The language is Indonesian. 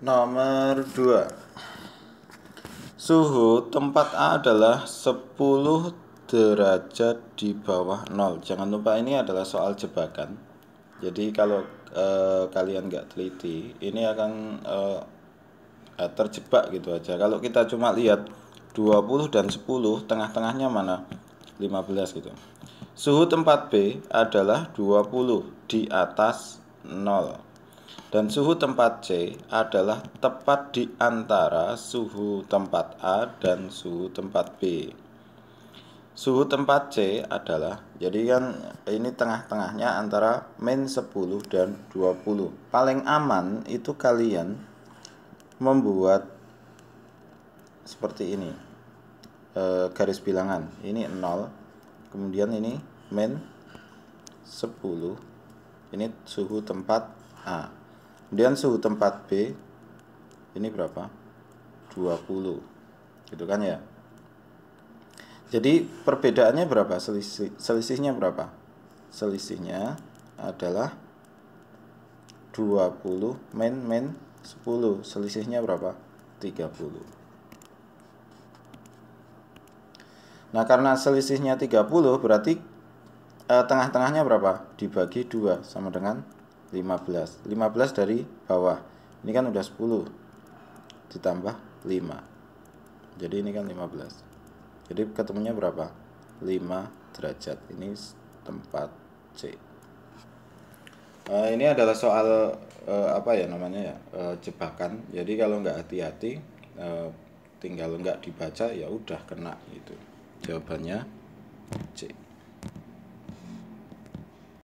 Nomor 2 Suhu tempat A adalah 10 derajat di bawah 0 Jangan lupa ini adalah soal jebakan Jadi kalau e, kalian nggak teliti Ini akan e, terjebak gitu aja Kalau kita cuma lihat 20 dan 10 Tengah-tengahnya mana? 15 gitu Suhu tempat B adalah 20 di atas 0 dan suhu tempat C adalah tepat di antara suhu tempat A dan suhu tempat B. Suhu tempat C adalah jadi kan ini tengah-tengahnya antara min 10 dan 20. Paling aman itu kalian membuat seperti ini. E, garis bilangan. Ini 0. Kemudian ini min 10. Ini suhu tempat A. Kemudian suhu tempat B ini berapa? 20. Gitu kan ya? Jadi perbedaannya berapa? Selisih selisihnya berapa? Selisihnya adalah 20 main main 10. Selisihnya berapa? 30. Nah, karena selisihnya 30 berarti eh, tengah-tengahnya berapa? Dibagi 2 sama dengan 15 15 dari bawah ini kan udah 10 ditambah 5 jadi ini kan 15 jadi ketemunya berapa 5 derajat ini tempat C uh, ini adalah soal uh, apa ya namanya ya uh, jebakan jadi kalau nggak hati-hati uh, tinggal nggak dibaca ya udah kena gitu jawabannya C